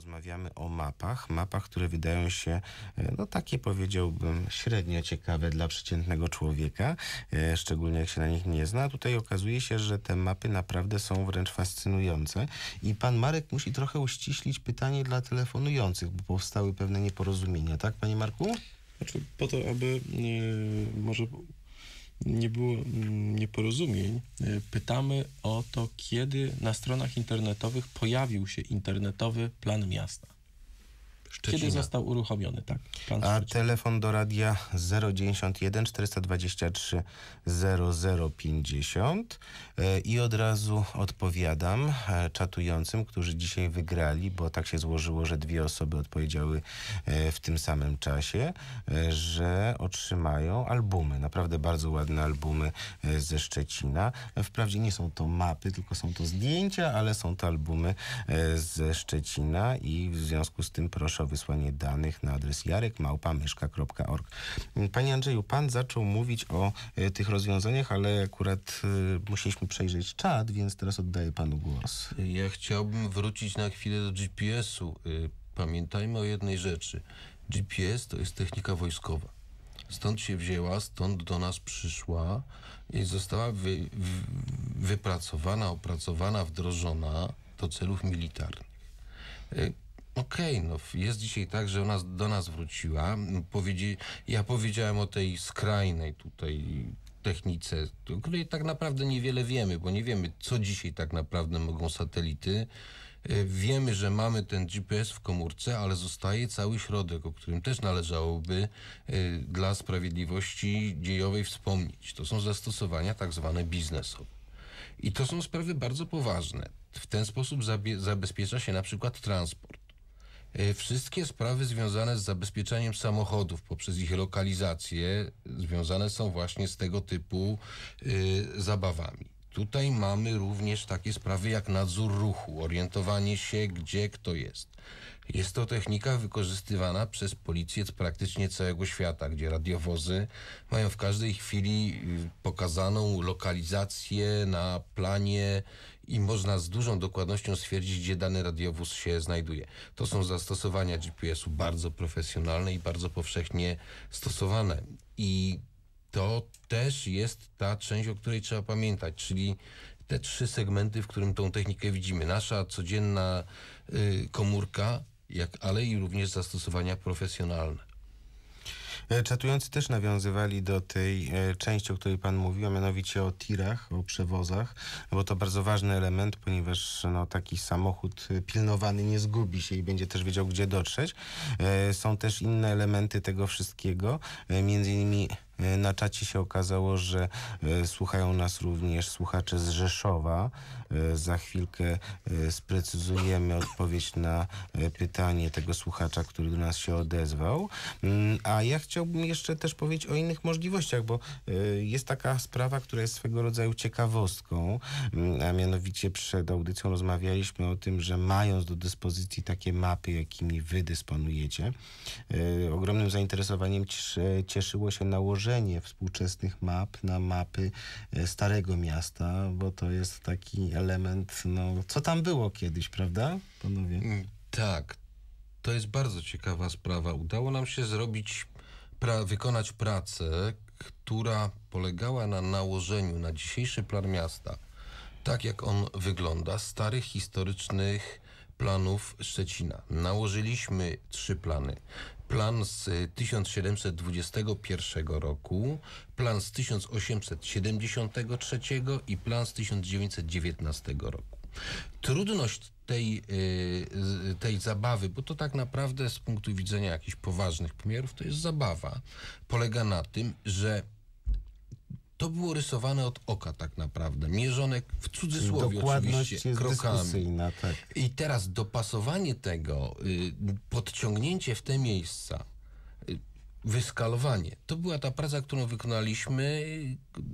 Rozmawiamy o mapach, mapach, które wydają się, e, no takie powiedziałbym, średnio ciekawe dla przeciętnego człowieka, e, szczególnie jak się na nich nie zna. Tutaj okazuje się, że te mapy naprawdę są wręcz fascynujące i pan Marek musi trochę uściślić pytanie dla telefonujących, bo powstały pewne nieporozumienia, tak panie Marku? Znaczy, po to, aby yy, może nie było mm, nieporozumień, e, pytamy o to, kiedy na stronach internetowych pojawił się internetowy plan miasta. Szczecina. Kiedy został uruchomiony, tak. A telefon do radia 091 423 0050 i od razu odpowiadam e, czatującym, którzy dzisiaj wygrali, bo tak się złożyło, że dwie osoby odpowiedziały e, w tym samym czasie, e, że otrzymają albumy, naprawdę bardzo ładne albumy ze Szczecina. Wprawdzie nie są to mapy, tylko są to zdjęcia, ale są to albumy ze Szczecina i w związku z tym proszę proszę o wysłanie danych na adres jarekmałpamyszka.org. Panie Andrzeju, pan zaczął mówić o e, tych rozwiązaniach, ale akurat e, musieliśmy przejrzeć czat, więc teraz oddaję panu głos. Ja chciałbym wrócić na chwilę do GPS-u. E, pamiętajmy o jednej rzeczy. GPS to jest technika wojskowa. Stąd się wzięła, stąd do nas przyszła i została wy, wy, wypracowana, opracowana, wdrożona do celów militarnych okej, okay, no jest dzisiaj tak, że ona do nas wróciła. Powiedzi, ja powiedziałem o tej skrajnej tutaj technice, o której tak naprawdę niewiele wiemy, bo nie wiemy, co dzisiaj tak naprawdę mogą satelity. E, wiemy, że mamy ten GPS w komórce, ale zostaje cały środek, o którym też należałoby e, dla sprawiedliwości dziejowej wspomnieć. To są zastosowania tak zwane biznesowe. I to są sprawy bardzo poważne. W ten sposób zabezpiecza się na przykład transport. E, wszystkie sprawy związane z zabezpieczeniem samochodów poprzez ich lokalizację związane są właśnie z tego typu e, zabawami. Tutaj mamy również takie sprawy jak nadzór ruchu, orientowanie się, gdzie kto jest. Jest to technika wykorzystywana przez policję z praktycznie całego świata, gdzie radiowozy mają w każdej chwili y, pokazaną lokalizację na planie i można z dużą dokładnością stwierdzić, gdzie dany radiowóz się znajduje. To są zastosowania GPS-u bardzo profesjonalne i bardzo powszechnie stosowane. I to też jest ta część, o której trzeba pamiętać, czyli te trzy segmenty, w którym tą technikę widzimy. Nasza codzienna y, komórka, jak, ale i również zastosowania profesjonalne. E, czatujący też nawiązywali do tej e, części, o której Pan mówił, a mianowicie o tirach, o przewozach, bo to bardzo ważny element, ponieważ no, taki samochód e, pilnowany nie zgubi się i będzie też wiedział, gdzie dotrzeć. Są też inne elementy tego wszystkiego, między innymi E, na czacie się okazało, że e, słuchają nas również słuchacze z Rzeszowa. E, za chwilkę sprecyzujemy odpowiedź na pytanie tego słuchacza, który do nas się odezwał. Mm, a ja chciałbym jeszcze też powiedzieć o innych możliwościach, bo jest taka sprawa, która jest swego rodzaju ciekawostką, mm, a mianowicie przed audycją rozmawialiśmy o tym, że mając do dyspozycji takie mapy, jakimi wy dysponujecie, ogromnym zainteresowaniem cieszyło się nałożenie przełożenie współczesnych map na mapy e, Starego Miasta, bo to jest taki element, no, co tam było kiedyś, prawda, panowie? Mm, tak, to jest bardzo ciekawa sprawa. Udało nam się zrobić, pra wykonać pracę, która polegała na nałożeniu na dzisiejszy plan miasta, tak jak on wygląda, starych historycznych planów Szczecina. Nałożyliśmy trzy plany. Plan z 1721 y, roku, plan z 1873 i plan z 1919 roku. Trudność tej, y, tej zabawy, bo to tak naprawdę z punktu widzenia jakichś poważnych pomiarów to jest zabawa, polega na tym, że to było rysowane od oka tak naprawdę, mierzone w cudzysłowie Dokładność oczywiście jest krokami. Tak. I teraz dopasowanie tego, y, podciągnięcie w te miejsca, wyskalowanie. To była ta praca, którą wykonaliśmy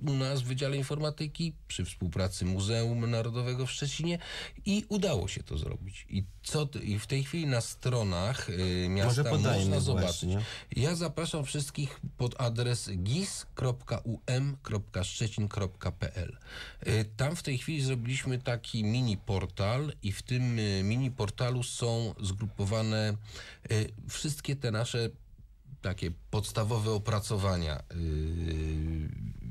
u nas w Wydziale Informatyki przy współpracy Muzeum Narodowego w Szczecinie i udało się to zrobić. I, co, i w tej chwili na stronach y, miasta można zobaczyć. Właśnie. Ja zapraszam wszystkich pod adres gis.um.szczecin.pl y, Tam w tej chwili zrobiliśmy taki mini portal i w tym y, mini portalu są zgrupowane y, wszystkie te nasze takie podstawowe opracowania yy,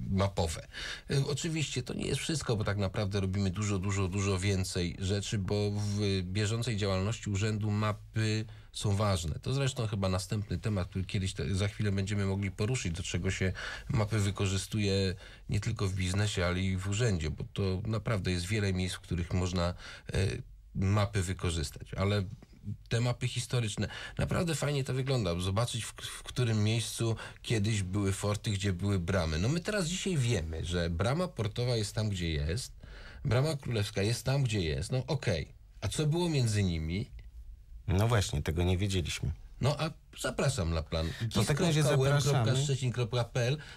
mapowe. Yy, oczywiście to nie jest wszystko, bo tak naprawdę robimy dużo, dużo, dużo więcej rzeczy, bo w bieżącej działalności urzędu mapy są ważne. To zresztą chyba następny temat, który kiedyś te, za chwilę będziemy mogli poruszyć, do czego się mapy wykorzystuje nie tylko w biznesie, ale i w urzędzie, bo to naprawdę jest wiele miejsc, w których można e, mapy wykorzystać. Ale te mapy historyczne. Naprawdę fajnie to wygląda. Zobaczyć, w, w, którym miejscu kiedyś były forty, gdzie były bramy. No my teraz dzisiaj wiemy, że brama portowa jest tam, gdzie jest, brama królewska jest tam, gdzie jest. No okej. Okay. A co było między nimi? No właśnie, tego nie wiedzieliśmy. No a zapraszam na plan. To no, razie zapraszamy.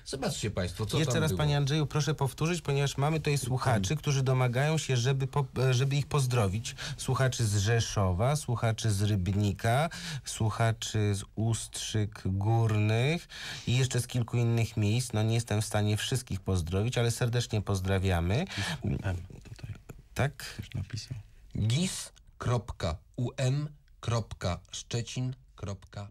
Zobaczcie Państwo, co Jeszcze raz, było. Panie Andrzeju, proszę powtórzyć, ponieważ mamy tutaj słuchaczy, którzy domagają się, żeby, po, żeby ich pozdrowić. Słuchaczy z Rzeszowa, słuchaczy z Rybnika, słuchaczy z Ustrzyk Górnych i jeszcze z kilku innych miejsc. No nie jestem w stanie wszystkich pozdrowić, ale serdecznie pozdrawiamy. Tak? Gis.um.szczecin.pl kropka